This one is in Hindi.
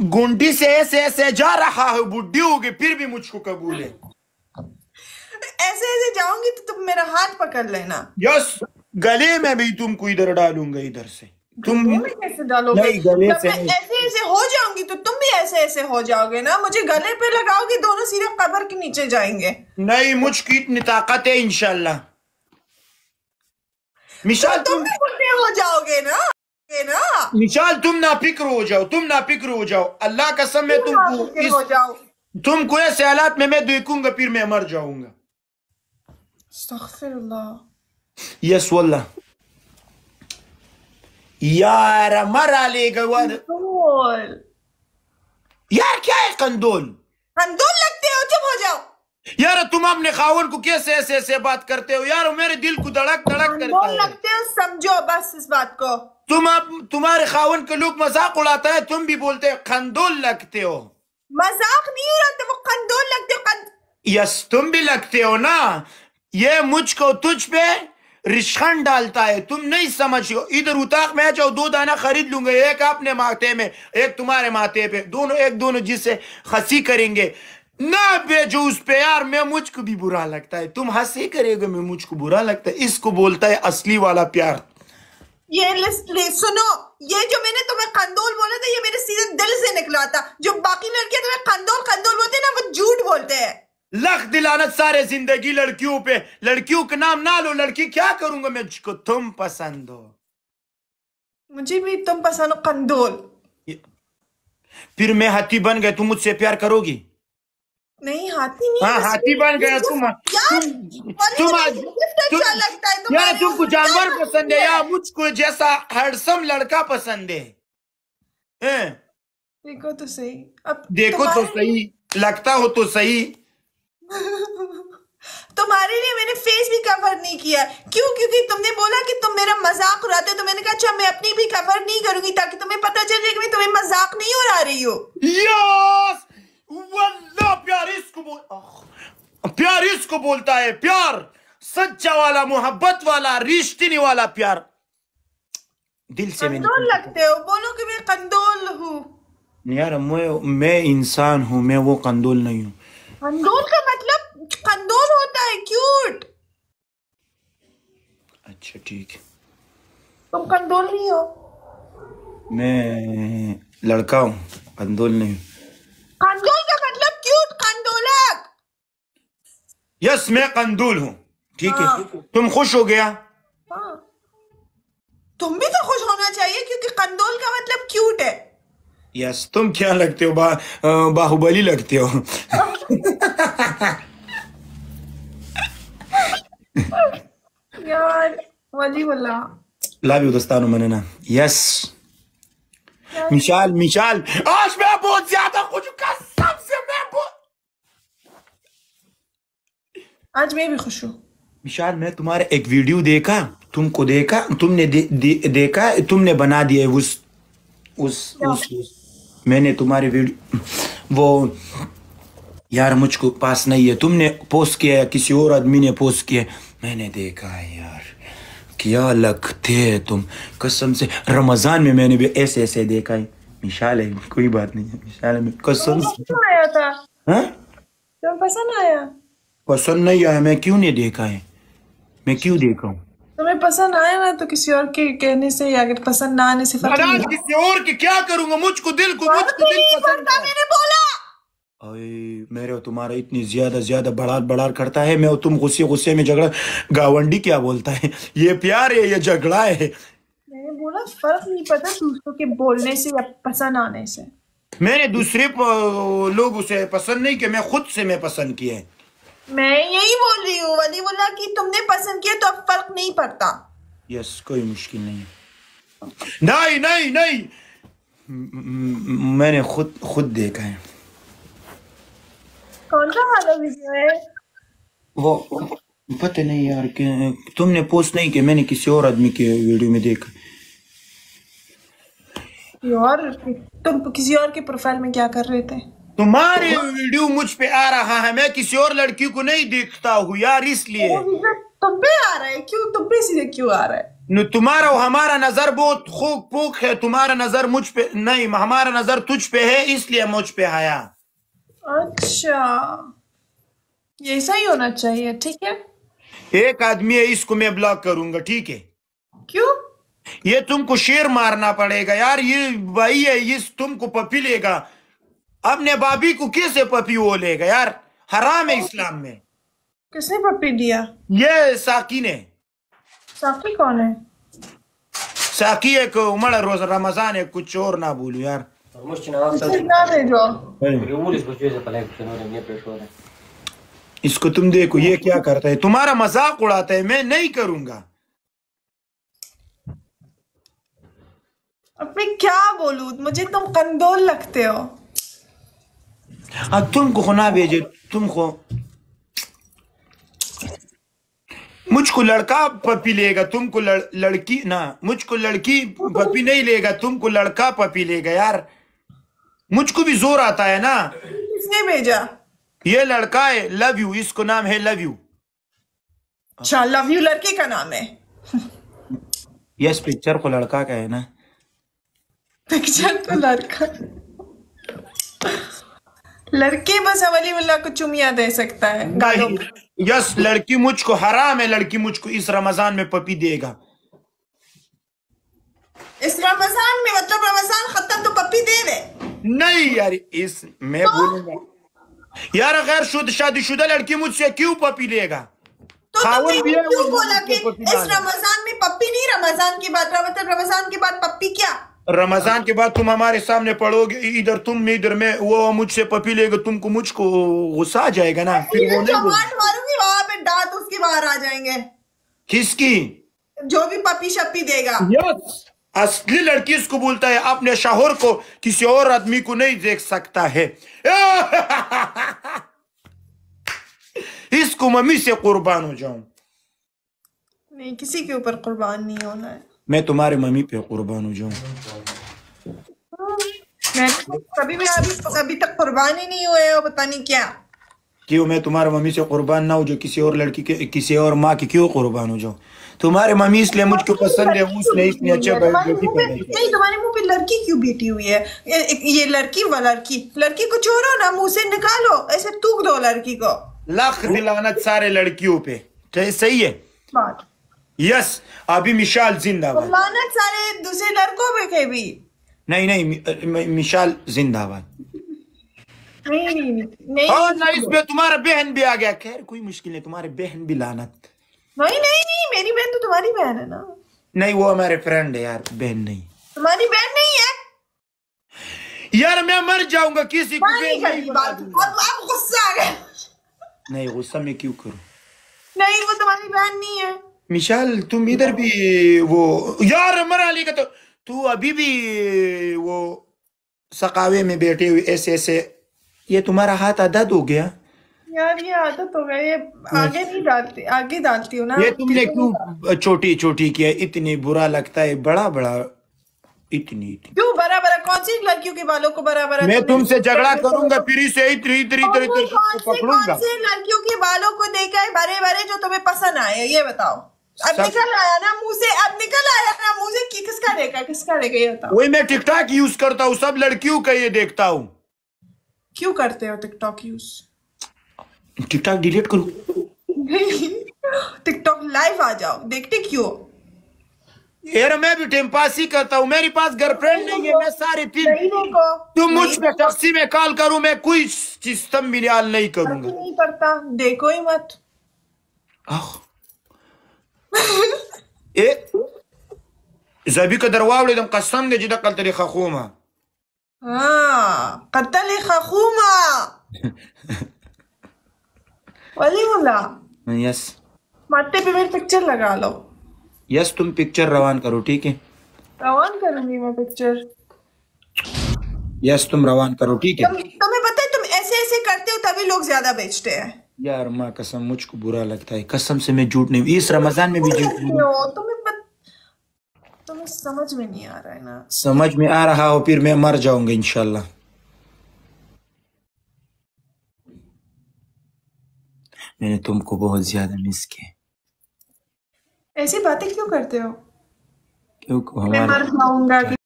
गुंडी से ऐसे ऐसे जा रहा है बुढ़ी होगी फिर भी मुझको कबूल है ऐसे ऐसे जाऊंगी तो तुम मेरा हाथ पकड़ लेना यस गले में भी तुमको इधर डालूंगा इधर से तुम भी कैसे डालोगे गले से ऐसे ऐसे हो जाऊंगी तो तुम भी ऐसे ऐसे हो जाओगे ना मुझे गले पे लगाओगे दोनों सीधे कबर के नीचे जाएंगे नहीं मुझकी इतनी ताकत है इनशाला तो मिशाल तो तुम, तुम भी हो जाओगे ना निशाल तुम ना फिक्र हो जाओ तुम ना फिक्र हो जाओ अल्लाह कसम मैं तुमको इस को ऐसे हालात में मैं देखूंगा फिर मैं मर जाऊंगा यस वल्ला यार मरा लेगा यार क्या है कंदोल कंदोल लगते हो चुप हो जाओ यार तुम अपने खावन को कैसे ऐसे ऐसे बात करते हो यार मेरे दिल को धड़क धड़क करते हो लगते हो समझो बस इस बात को तुम आप तुम्हारे खावन के लोग मजाक उड़ाता है तुम भी बोलते हो खंदोल लगते हो मजाक नहीं उड़ाते वो खंदोल लगते हो खंद... यस तुम भी लगते हो ना ये मुझको तुझ पे रिश्खन डालता है तुम नहीं समझ हो इधर उताक मैं आ दो दाना खरीद लूंगा एक अपने माथे में एक तुम्हारे माथे पे दोनों एक दोनों जिसे हंसी करेंगे ना भेजो उस पे यार मैं मुझको भी बुरा लगता है तुम हंसी करेगा मैं मुझको बुरा लगता है इसको बोलता है असली वाला प्यार ये लिस, ले, सुनो ये जो मैंने तुम्हें कंदोल बोला था ये मेरे सीधे दिल से निकला था जो बाकी लड़कियां तुम्हें कंदोल कंदोल बोलते हैं ना वो झूठ बोलते हैं लख दिलानत सारे जिंदगी लड़कियों पे लड़कियों का नाम ना लो लड़की क्या करूंगा मैं जिसको तुम पसंद हो मुझे भी तुम पसंद हो कंदोल फिर मैं हाथी बन गए तुम मुझसे प्यार करोगी नहीं हाथी नहीं हाँ हाथी बन गया तुम तुम अच्छा लगता है तुमको जानवर पसंद है या मुझको जैसा हरसम लड़का पसंद है देखो तो सही अब देखो तो सही लगता हो तो सही तुम्हारे लिए मैंने फेस भी कवर नहीं किया क्यों क्योंकि तुमने बोला कि तुम मेरा मजाक उड़ाते हो तो मैंने कहा अच्छा मैं अपनी भी कवर नहीं करूंगी ताकि तुम्हें पता चले कि मैं तुम्हें मजाक नहीं उड़ा रही हूँ वल्ला प्यार इसको बोल प्यार इसको बोलता है प्यार सच्चा वाला मोहब्बत वाला रिश्ते वाला प्यार दिल से कंदोल लगते हो बोलो कि मैं कंदोल हूँ यार मैं मैं इंसान हूँ मैं वो कंदोल नहीं हूँ कंदोल का मतलब कंदोल होता है क्यूट अच्छा ठीक है तुम कंदोल नहीं हो मैं लड़का हूँ कंदोल नहीं कंदोल यस मैं कंदूल हूँ ठीक है हाँ। तुम खुश हो गया हाँ। तुम भी तो खुश होना चाहिए क्योंकि कंदूल का मतलब क्यूट है यस तुम क्या लगते हो बा, बाहुबली लगते हो यार वली बोला मैंने ना यस मिशाल मिशाल आज मैं बहुत ज्यादा खुश आज मैं भी खुश हूँ विशाल मैं तुम्हारा एक वीडियो देखा तुमको देखा तुमने दे, दे, देखा तुमने बना दिया उस उस, उस, उस मैंने तुम्हारे वीडियो वो यार मुझको पास नहीं है तुमने पोस्ट किया किसी और आदमी ने पोस्ट किया मैंने देखा है यार क्या लगते है तुम कसम से रमजान में मैंने भी ऐसे ऐसे देखा है मिशाल है कोई बात नहीं है मिशाल है कसम से आया था हाँ? पसंद आया पसंद नहीं आया मैं क्यों नहीं देखा है मैं क्यों देख रहा हूँ तुम्हें पसंद आया ना तो किसी और के कहने से या अगर पसंद ना आने से किसी और के क्या करूंगा मुझको दिल को मुझको दिल पसंद मैंने बोला अरे मेरे और तुम्हारा इतनी ज्यादा ज्यादा बड़ार बड़ार करता है मैं और तुम गुस्से गुस्से में झगड़ा गावंडी क्या बोलता है ये प्यार है ये झगड़ा है मैंने बोला फर्क नहीं पता दूसरों के बोलने से या पसंद आने से मैंने दूसरे लोग उसे पसंद नहीं किया मैं खुद से मैं पसंद किया है मैं यही बोल रही हूँ वली बोला कि तुमने पसंद किया तो अब फर्क नहीं पड़ता यस कोई मुश्किल नहीं नहीं नहीं नहीं मैंने खुद खुद देखा है कौन सा वाला वीडियो है वो पता नहीं यार कि तुमने पोस्ट नहीं किया मैंने किसी और आदमी के वीडियो में देखा यार तुम किसी और के प्रोफाइल में क्या कर रहे थे तुम्हारे वीडियो मुझ पे आ रहा है मैं किसी और लड़की को नहीं देखता हूँ यार इसलिए तुम पे आ रहा है क्यों तुम पे सीधे क्यों आ रहा है तुम्हारा हमारा नजर बहुत खूब पुक है तुम्हारा नजर मुझ पे नहीं हमारा नजर तुझ पे है इसलिए मुझ पे आया अच्छा ये सही होना चाहिए ठीक है एक आदमी है इसको मैं ब्लॉक करूंगा ठीक है क्यों ये तुमको शेर मारना पड़ेगा यार ये भाई है ये तुमको पपी लेगा अपने बाबी को कैसे पपी वो लेगा यार हराम है इस्लाम में किसने पपी दिया ये साकी ने साकी कौन है साकी एक उमड़ रोज रमजान है कुछ और ना भूलू यार इसको तुम देखो ये क्या करता है तुम्हारा मजाक उड़ाता है मैं नहीं करूंगा अब मैं क्या बोलू मुझे तुम कंदोल लगते हो अब तुमको खो ना भेजे तुमको मुझको लड़का पपी लेगा तुमको लड़, लड़की ना मुझको लड़की पपी नहीं लेगा तुमको लड़का पपी लेगा यार मुझको भी जोर आता है ना किसने भेजा ये लड़का है लव यू इसको नाम है लव यू अच्छा लव यू लड़के का नाम है यस पिक्चर को लड़का का है ना पिक्चर को लड़का लड़की बस अवली मुल्ला को चुमिया दे सकता है यस लड़की मुझको हराम है लड़की मुझको इस रमजान में पपी देगा इस रमजान में मतलब रमजान खत्म तो पपी दे दे नहीं यार इस मैं तो? बोलूंगा यार अगर शुद्ध शादी शुदा लड़की मुझसे क्यों पपी लेगा तो तो क्यों बोला कि इस रमजान में पप्पी नहीं रमजान के बाद रमजान के बाद पप्पी क्या रमजान के बाद तुम हमारे सामने पढ़ोगे इधर तुम में इधर में वो मुझसे पपी लेगा तुमको मुझको गुस्सा आ जाएगा ना फिर वो नहीं वहां पे दांत उसके बाहर आ जाएंगे किसकी जो भी पपी शपी देगा असली लड़की इसको बोलता है अपने शोहर को किसी और आदमी को नहीं देख सकता है इसको मम्मी से कुर्बान हो जाऊं नहीं किसी के ऊपर कुर्बान नहीं होना है मैं तुम्हारे मम्मी पे कुर्बान हो जाऊं कभी मैं अभी अभी तक कुर्बान ही नहीं हुए हो पता नहीं क्या क्यों मैं तुम्हारे मम्मी से कुर्बान ना हो जो किसी और लड़की के किसी और माँ की क्यों कुर्बान हो जाओ तुम्हारे मम्मी इसलिए मुझको पसंद है उसने इतनी अच्छा बेटी नहीं तुम्हारे मुंह पे लड़की क्यों बेटी हुई है ये लड़की व लड़की लड़की को छोड़ो ना मुंह से निकालो ऐसे तूक दो लड़की को लाख दिलानत सारे लड़कियों पे सही है यस अभी मिशाल जिंदा लानत सारे दूसरे लड़कों पे भी नहीं नहीं मिशाल जिंदाबाद नहीं नहीं नहीं हाँ, इसमें तुम्हारा बहन भी आ गया खैर कोई मुश्किल नहीं तुम्हारी बहन भी लाना नहीं नहीं नहीं मेरी बहन तो तुम्हारी बहन है ना नहीं वो हमारे फ्रेंड है यार बहन नहीं तुम्हारी बहन नहीं है यार मैं मर जाऊंगा किसी को नहीं करी तो गुस्सा नहीं गुस्सा में क्यों करूं नहीं वो तुम्हारी बहन नहीं है मिशाल तुम इधर भी वो यार अमर अली का तो तू अभी भी वो सकावे में बैठे हुए ऐसे ऐसे ये तुम्हारा हाथ आदत हो गया यार ये आदत हो गया ये आगे नहीं डालती आगे डालती हूँ ना ये तुमने क्यों छोटी छोटी किया इतनी बुरा लगता है बड़ा बड़ा इतनी इतनी क्यों बड़ा बड़ा कौन सी लड़कियों के बालों को बड़ा बड़ा मैं तुमसे झगड़ा करूंगा फिर से इतनी इतनी इतनी कौन सी लड़कियों के बालों को देखा है बड़े बड़े जो तुम्हें पसंद आए ये बताओ अब निकल आया ना मुंह से अब निकल आया ना मुंह से कि किसका देखा किसका देखा ये बताओ वही मैं टिकटॉक यूज करता हूँ सब लड़कियों का ये देखता हूँ क्यों करते हो टिकटॉक यूज टिकटॉक डिलीट करो टिकटॉक लाइव आ जाओ देखते क्यों यार मैं भी टाइम पास ही करता हूँ मेरे पास गर्लफ्रेंड नहीं, है मैं सारे फिल्म तुम मुझ पे टैक्सी में कॉल करो मैं कोई सिस्टम भी नहीं करूंगा नहीं करता देखो ही मत زبی که در واوړېدم قسم دی چې دقل ترې خخومه قتلې خخومه वली बोला यस माटे पे मेरी पिक्चर लगा लो यस तुम पिक्चर रवान करो ठीक है रवान करूँगी मैं पिक्चर यस तुम रवान करो ठीक है तुम्हें पता है तुम ऐसे ऐसे करते हो तभी लोग ज्यादा बेचते हैं यार माँ कसम मुझको बुरा लगता है कसम से मैं झूठ नहीं इस रमजान में भी झूठ तुम्हें समझ में नहीं आ रहा है ना समझ में आ रहा हो फिर मैं मर जाऊंगा इनशाला मैंने तुमको बहुत ज्यादा मिस किया ऐसी बातें क्यों करते हो क्यों मैं मर जाऊंगा